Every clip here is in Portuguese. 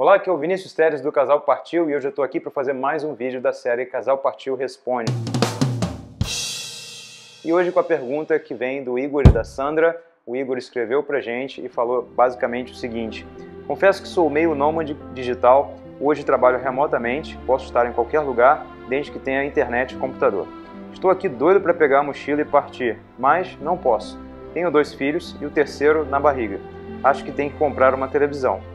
Olá, aqui é o Vinícius Teres do Casal Partiu e hoje eu estou aqui para fazer mais um vídeo da série Casal Partiu Responde. E hoje com a pergunta que vem do Igor e da Sandra. O Igor escreveu pra gente e falou basicamente o seguinte: Confesso que sou meio nômade digital, hoje trabalho remotamente, posso estar em qualquer lugar, desde que tenha internet e computador. Estou aqui doido para pegar a mochila e partir, mas não posso. Tenho dois filhos e o terceiro na barriga. Acho que tem que comprar uma televisão.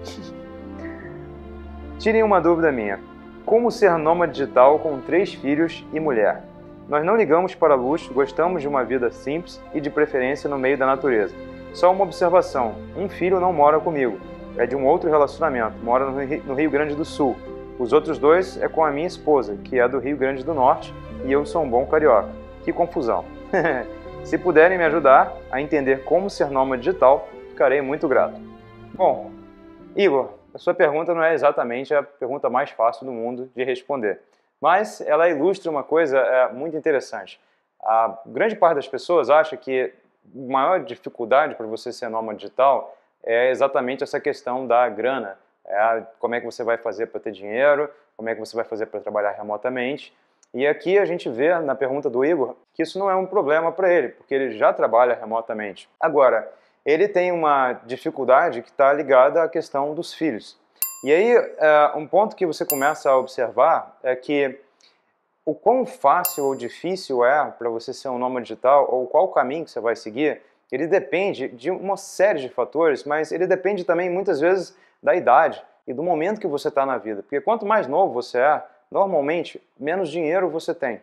Tirem uma dúvida minha. Como ser nômade digital com três filhos e mulher? Nós não ligamos para luxo, gostamos de uma vida simples e de preferência no meio da natureza. Só uma observação: um filho não mora comigo, é de um outro relacionamento, mora no Rio Grande do Sul. Os outros dois é com a minha esposa, que é do Rio Grande do Norte, e eu sou um bom carioca. Que confusão! Se puderem me ajudar a entender como ser nômade digital, ficarei muito grato. Bom, Igor, a sua pergunta não é exatamente a pergunta mais fácil do mundo de responder, mas ela ilustra uma coisa é, muito interessante. A grande parte das pessoas acha que a maior dificuldade para você ser nômade digital é exatamente essa questão da grana. É, como é que você vai fazer para ter dinheiro, como é que você vai fazer para trabalhar remotamente. E aqui a gente vê na pergunta do Igor que isso não é um problema para ele, porque ele já trabalha remotamente. Agora, ele tem uma dificuldade que está ligada à questão dos filhos. E aí, é, um ponto que você começa a observar é que o quão fácil ou difícil é para você ser um nômade digital, ou qual caminho que você vai seguir, ele depende de uma série de fatores, mas ele depende também muitas vezes da idade e do momento que você está na vida. Porque quanto mais novo você é, normalmente menos dinheiro você tem.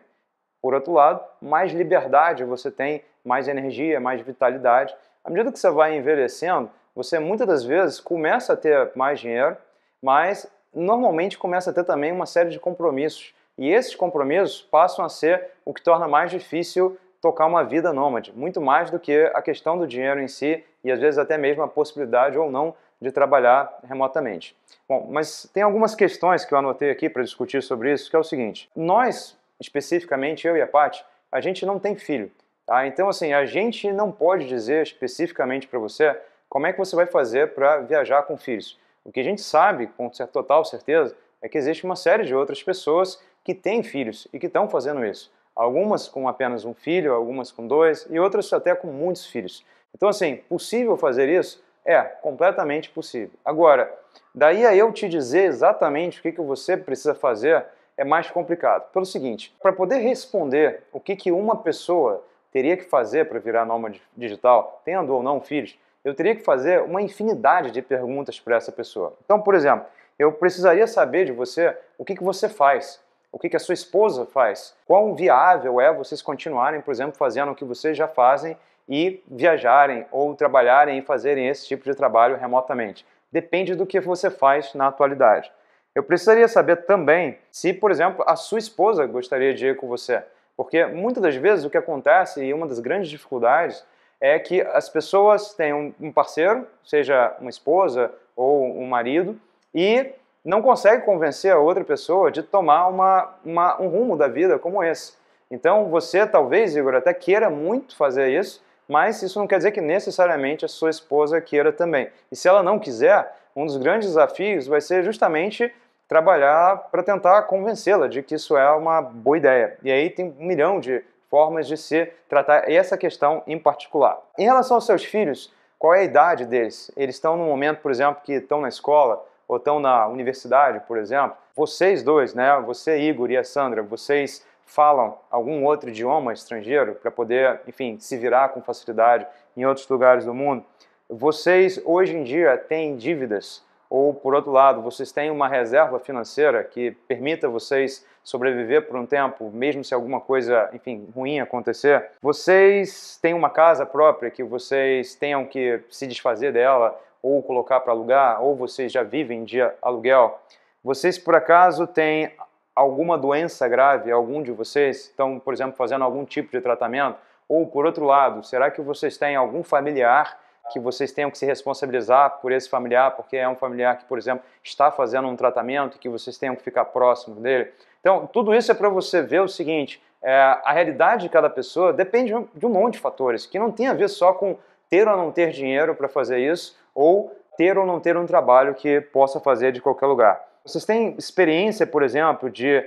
Por outro lado, mais liberdade você tem, mais energia, mais vitalidade. À medida que você vai envelhecendo, você muitas das vezes começa a ter mais dinheiro, mas normalmente começa a ter também uma série de compromissos. E esses compromissos passam a ser o que torna mais difícil tocar uma vida nômade, muito mais do que a questão do dinheiro em si e às vezes até mesmo a possibilidade ou não de trabalhar remotamente. Bom, mas tem algumas questões que eu anotei aqui para discutir sobre isso, que é o seguinte: nós, especificamente eu e a Paty, a gente não tem filho. Tá? Então, assim, a gente não pode dizer especificamente para você como é que você vai fazer para viajar com filhos. O que a gente sabe, com total certeza, é que existe uma série de outras pessoas que têm filhos e que estão fazendo isso. Algumas com apenas um filho, algumas com dois e outras até com muitos filhos. Então, assim, possível fazer isso? É, completamente possível. Agora, daí a eu te dizer exatamente o que, que você precisa fazer é mais complicado. Pelo seguinte, para poder responder o que, que uma pessoa teria que fazer para virar nômade digital, tendo ou não filhos, eu teria que fazer uma infinidade de perguntas para essa pessoa. Então, por exemplo, eu precisaria saber de você o que, que você faz, o que, que a sua esposa faz, quão viável é vocês continuarem, por exemplo, fazendo o que vocês já fazem e viajarem ou trabalharem e fazerem esse tipo de trabalho remotamente. Depende do que você faz na atualidade. Eu precisaria saber também se, por exemplo, a sua esposa gostaria de ir com você. Porque muitas das vezes o que acontece, e uma das grandes dificuldades, é que as pessoas têm um parceiro, seja uma esposa ou um marido, e não consegue convencer a outra pessoa de tomar uma, uma, um rumo da vida como esse. Então você talvez, Igor, até queira muito fazer isso, mas isso não quer dizer que necessariamente a sua esposa queira também. E se ela não quiser, um dos grandes desafios vai ser justamente trabalhar para tentar convencê-la de que isso é uma boa ideia. E aí tem um milhão de formas de se tratar essa questão em particular. Em relação aos seus filhos, qual é a idade deles? Eles estão no momento, por exemplo, que estão na escola ou estão na universidade, por exemplo. Vocês dois, né? Você, Igor e a Sandra, vocês falam algum outro idioma estrangeiro para poder, enfim, se virar com facilidade em outros lugares do mundo? Vocês hoje em dia têm dívidas ou por outro lado, vocês têm uma reserva financeira que permita vocês sobreviver por um tempo, mesmo se alguma coisa, enfim, ruim acontecer. Vocês têm uma casa própria que vocês tenham que se desfazer dela ou colocar para alugar, ou vocês já vivem de aluguel. Vocês por acaso têm alguma doença grave, algum de vocês estão, por exemplo, fazendo algum tipo de tratamento, ou por outro lado, será que vocês têm algum familiar que vocês tenham que se responsabilizar por esse familiar, porque é um familiar que, por exemplo, está fazendo um tratamento, que vocês tenham que ficar próximo dele. Então, tudo isso é para você ver o seguinte: é, a realidade de cada pessoa depende de um monte de fatores, que não tem a ver só com ter ou não ter dinheiro para fazer isso, ou ter ou não ter um trabalho que possa fazer de qualquer lugar. Vocês têm experiência, por exemplo, de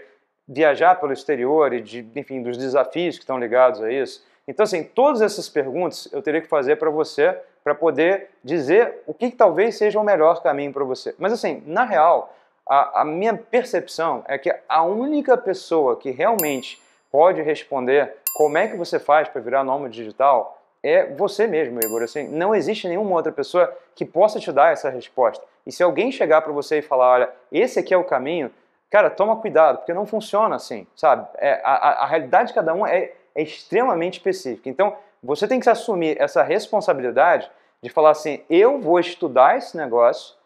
viajar pelo exterior e de, enfim, dos desafios que estão ligados a isso? Então, assim, todas essas perguntas eu teria que fazer para você para poder dizer o que, que, talvez seja o melhor caminho para você. Mas assim, na real, a, a minha percepção é que a única pessoa que realmente pode responder como é que você faz para virar nômade digital é você mesmo, Igor. Assim, não existe nenhuma outra pessoa que possa te dar essa resposta. E se alguém chegar para você e falar, olha, esse aqui é o caminho, cara, toma cuidado, porque não funciona assim, sabe? É, a, a, realidade de cada um é, é extremamente específica. Então, você tem que assumir essa responsabilidade de falar assim: eu vou estudar esse negócio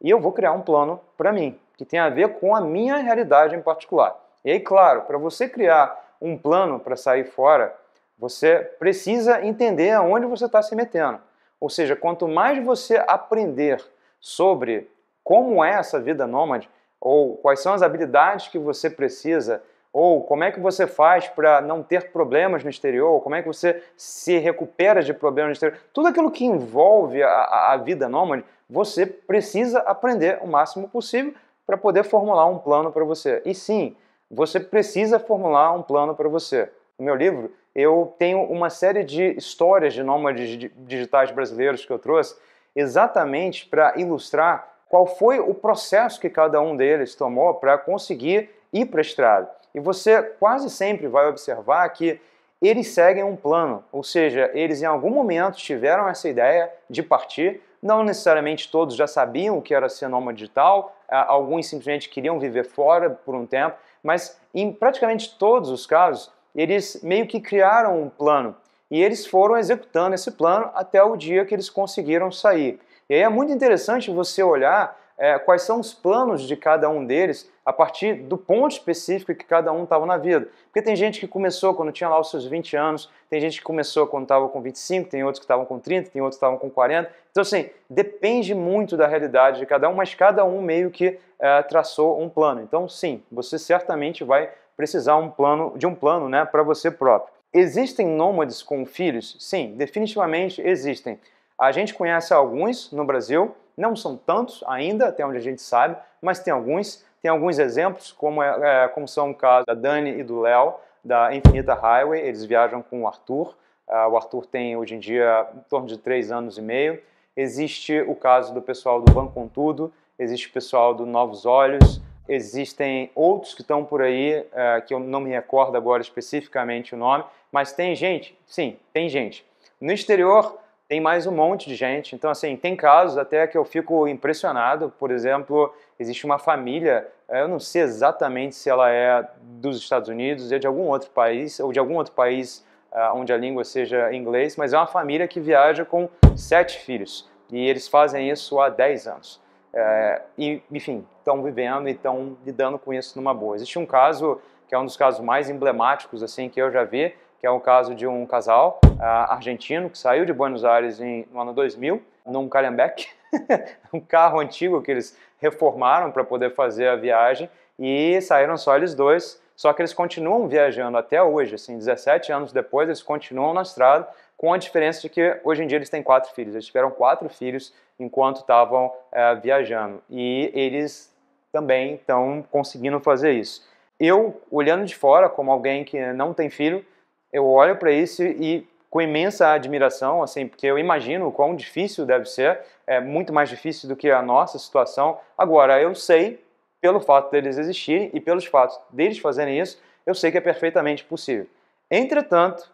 e eu vou criar um plano para mim, que tem a ver com a minha realidade em particular. E aí, claro, para você criar um plano para sair fora, você precisa entender aonde você está se metendo. Ou seja, quanto mais você aprender sobre como é essa vida nômade, ou quais são as habilidades que você precisa ou como é que você faz para não ter problemas no exterior? Ou como é que você se recupera de problemas no exterior? Tudo aquilo que envolve a, a vida nômade, você precisa aprender o máximo possível para poder formular um plano para você. E sim, você precisa formular um plano para você. No meu livro, eu tenho uma série de histórias de nômades digitais brasileiros que eu trouxe exatamente para ilustrar qual foi o processo que cada um deles tomou para conseguir ir para a estrada. E você quase sempre vai observar que eles seguem um plano, ou seja, eles em algum momento tiveram essa ideia de partir, não necessariamente todos já sabiam o que era ser nômade digital, alguns simplesmente queriam viver fora por um tempo, mas em praticamente todos os casos, eles meio que criaram um plano e eles foram executando esse plano até o dia que eles conseguiram sair. E aí é muito interessante você olhar é, quais são os planos de cada um deles a partir do ponto específico que cada um estava na vida. Porque tem gente que começou quando tinha lá os seus 20 anos, tem gente que começou quando estava com 25, tem outros que estavam com 30, tem outros que estavam com 40. Então, assim, depende muito da realidade de cada um, mas cada um meio que é, traçou um plano. Então, sim, você certamente vai precisar um plano, de um plano né, para você próprio. Existem nômades com filhos? Sim, definitivamente existem. A gente conhece alguns no Brasil, não são tantos ainda, até onde a gente sabe, mas tem alguns. Tem alguns exemplos, como, é, é, como são o caso da Dani e do Léo, da Infinita Highway. Eles viajam com o Arthur. Uh, o Arthur tem hoje em dia em torno de três anos e meio. Existe o caso do pessoal do Van Contudo, existe o pessoal do Novos Olhos, existem outros que estão por aí, uh, que eu não me recordo agora especificamente o nome, mas tem gente, sim, tem gente. No exterior, tem mais um monte de gente. Então, assim, tem casos até que eu fico impressionado. Por exemplo, existe uma família, eh, eu não sei exatamente se ela é dos Estados Unidos, é de algum outro país, ou de algum outro país uh, onde a língua seja inglês, mas é uma família que viaja com sete filhos. E eles fazem isso há dez anos. Eh, e, enfim, estão vivendo e estão lidando com isso numa boa. Existe um caso, que é um dos casos mais emblemáticos assim que eu já vi, que é o caso de um casal ah, argentino que saiu de Buenos Aires em, no ano 2000, num Calhambeque, um carro antigo que eles reformaram para poder fazer a viagem e saíram só eles dois. Só que eles continuam viajando até hoje, assim, 17 anos depois, eles continuam na estrada, com a diferença de que hoje em dia eles têm quatro filhos. Eles tiveram quatro filhos enquanto estavam eh, viajando. E eles também estão conseguindo fazer isso. Eu, olhando de fora, como alguém que não tem filho, eu olho para isso e com imensa admiração, assim, porque eu imagino o quão difícil deve ser, é muito mais difícil do que a nossa situação. Agora, eu sei, pelo fato deles existirem e pelos fatos deles fazerem isso, eu sei que é perfeitamente possível. Entretanto,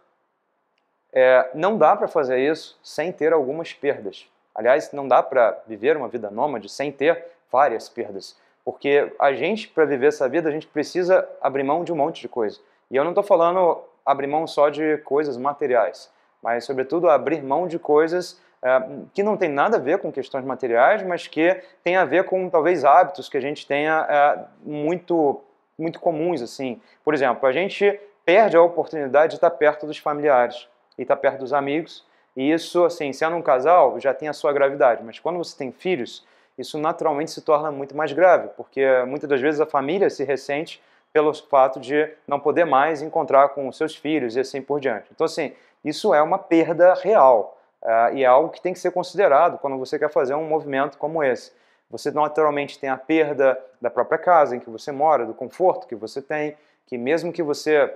é, não dá para fazer isso sem ter algumas perdas. Aliás, não dá para viver uma vida nômade sem ter várias perdas. Porque a gente, para viver essa vida, a gente precisa abrir mão de um monte de coisa. E eu não estou falando abrir mão só de coisas materiais, mas, sobretudo, abrir mão de coisas eh, que não tem nada a ver com questões materiais, mas que tem a ver com talvez hábitos que a gente tenha eh, muito, muito comuns assim. Por exemplo, a gente perde a oportunidade de estar perto dos familiares e estar perto dos amigos. E isso, assim, sendo um casal, já tem a sua gravidade. Mas quando você tem filhos, isso naturalmente se torna muito mais grave, porque muitas das vezes a família se ressente pelo fato de não poder mais encontrar com seus filhos e assim por diante. Então, assim, isso é uma perda real uh, e é algo que tem que ser considerado quando você quer fazer um movimento como esse. Você naturalmente tem a perda da própria casa em que você mora, do conforto que você tem, que mesmo que você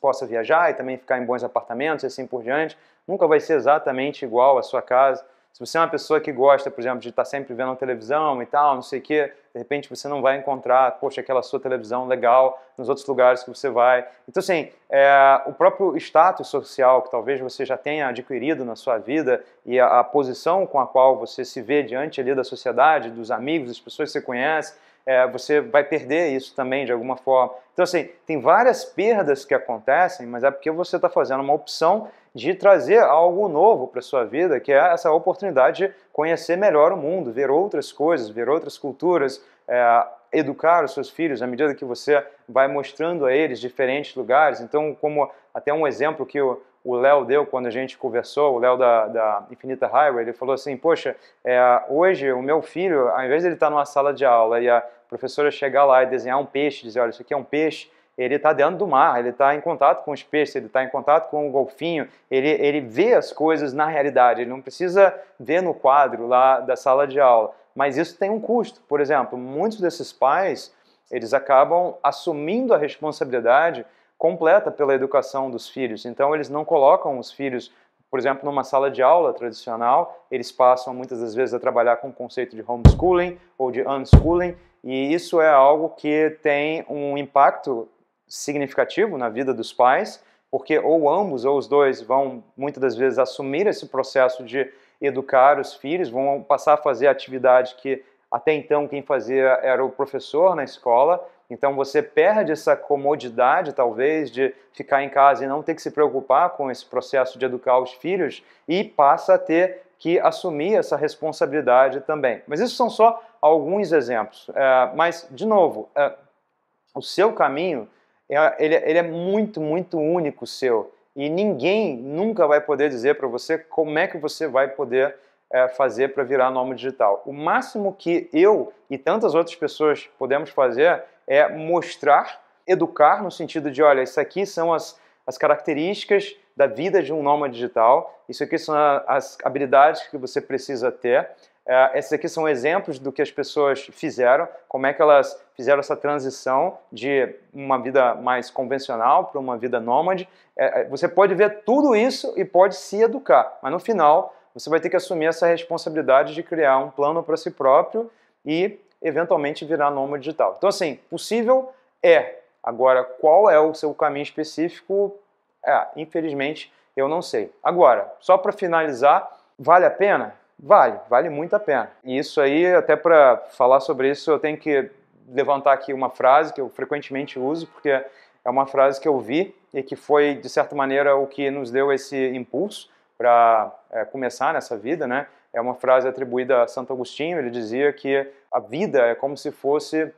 possa viajar e também ficar em bons apartamentos e assim por diante, nunca vai ser exatamente igual à sua casa. Se você é uma pessoa que gosta, por exemplo, de estar sempre vendo a televisão e tal, não sei o quê, de repente você não vai encontrar, poxa, aquela sua televisão legal nos outros lugares que você vai. Então, assim, é, o próprio status social que talvez você já tenha adquirido na sua vida e a, a posição com a qual você se vê diante ali da sociedade, dos amigos, das pessoas que você conhece, é, você vai perder isso também de alguma forma. Então, assim, tem várias perdas que acontecem, mas é porque você está fazendo uma opção de trazer algo novo para a sua vida, que é essa oportunidade de conhecer melhor o mundo, ver outras coisas, ver outras culturas, é, educar os seus filhos à medida que você vai mostrando a eles diferentes lugares. Então, como até um exemplo que o Léo deu quando a gente conversou, o Léo da, da, Infinita Highway, ele falou assim, poxa, é, hoje o meu filho, ao invés de ele estar tá numa sala de aula e a professora chegar lá e desenhar um peixe, dizer, olha, isso aqui é um peixe, ele está dentro do mar, ele está em contato com os peixes, ele está em contato com o golfinho, ele, ele vê as coisas na realidade, ele não precisa ver no quadro lá da sala de aula. Mas isso tem um custo. Por exemplo, muitos desses pais, eles acabam assumindo a responsabilidade completa pela educação dos filhos. Então, eles não colocam os filhos por exemplo, numa sala de aula tradicional, eles passam muitas das vezes a trabalhar com o conceito de homeschooling ou de unschooling, e isso é algo que tem um impacto significativo na vida dos pais, porque ou ambos ou os dois vão muitas das vezes assumir esse processo de educar os filhos, vão passar a fazer atividade que até então quem fazia era o professor na escola. Então você perde essa comodidade, talvez, de ficar em casa e não ter que se preocupar com esse processo de educar os filhos e passa a ter que assumir essa responsabilidade também. Mas isso são só alguns exemplos. É, mas, de novo, é, o seu caminho é, ele, ele é muito, muito único seu. E ninguém nunca vai poder dizer para você como é que você vai poder é, fazer para virar nômade digital. O máximo que eu e tantas outras pessoas podemos fazer é mostrar, educar no sentido de, olha, isso aqui são as, as características da vida de um nômade digital, isso aqui são as habilidades que você precisa ter, é, esses aqui são exemplos do que as pessoas fizeram, como é que elas fizeram essa transição de uma vida mais convencional para uma vida nômade. É, é, você pode ver tudo isso e pode se educar, mas no final você vai ter que assumir essa responsabilidade de criar um plano para si próprio e eventualmente virar nômade digital. Então, assim, possível é. Agora, qual é o seu caminho específico? É, infelizmente, eu não sei. Agora, só para finalizar, vale a pena? Vale, vale muito a pena. E isso aí, até para falar sobre isso, eu tenho que levantar aqui uma frase que eu frequentemente uso, porque é uma frase que eu vi e que foi, de certa maneira, o que nos deu esse impulso para é, começar nessa vida, né? É uma frase atribuída a Santo Agostinho, ele dizia que a vida é como se fosse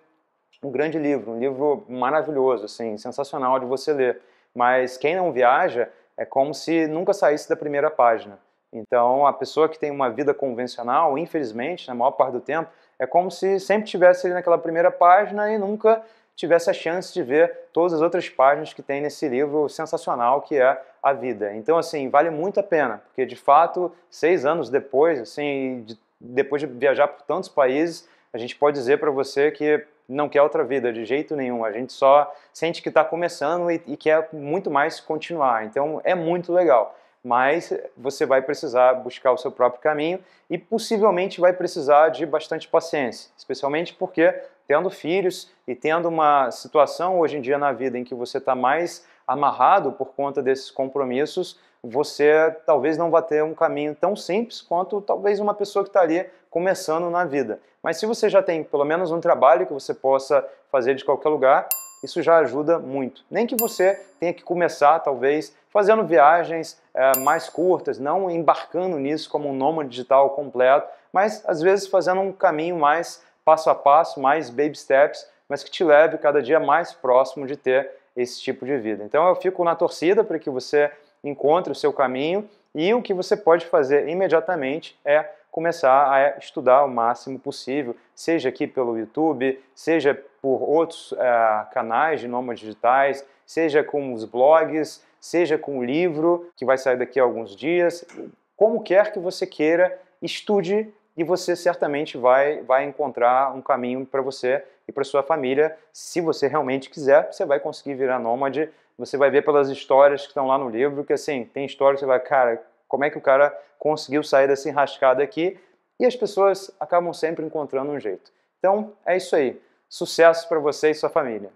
um grande livro, um livro maravilhoso, assim, sensacional de você ler. Mas quem não viaja é como se nunca saísse da primeira página. Então, a pessoa que tem uma vida convencional, infelizmente, na maior parte do tempo, é como se sempre tivesse ali naquela primeira página e nunca tivesse a chance de ver todas as outras páginas que tem nesse livro sensacional que é a vida. Então, assim, vale muito a pena, porque de fato, seis anos depois, assim, de, depois de viajar por tantos países, a gente pode dizer para você que não quer outra vida de jeito nenhum. A gente só sente que está começando e, e, quer muito mais continuar. Então, é muito legal mas você vai precisar buscar o seu próprio caminho e possivelmente vai precisar de bastante paciência, especialmente porque tendo filhos e tendo uma situação hoje em dia na vida em que você está mais amarrado por conta desses compromissos, você talvez não vá ter um caminho tão simples quanto talvez uma pessoa que está ali começando na vida. Mas se você já tem pelo menos um trabalho que você possa fazer de qualquer lugar, isso já ajuda muito. Nem que você tenha que começar, talvez, fazendo viagens é, mais curtas, não embarcando nisso como um nômade digital completo, mas às vezes fazendo um caminho mais passo a passo, mais baby steps, mas que te leve cada dia mais próximo de ter esse tipo de vida. Então eu fico na torcida para que você encontre o seu caminho e o que você pode fazer imediatamente é começar a estudar o máximo possível, seja aqui pelo YouTube, seja por outros uh, canais de nômades digitais, seja com os blogs, seja com o livro que vai sair daqui a alguns dias, como quer que você queira, estude e você certamente vai, vai encontrar um caminho para você e para sua família. Se você realmente quiser, você vai conseguir virar nômade. Você vai ver pelas histórias que estão lá no livro, que assim, tem histórias que você vai, cara, como é que o cara conseguiu sair dessa enrascada aqui e as pessoas acabam sempre encontrando um jeito. Então, é isso aí. Sucesso para você e sua família.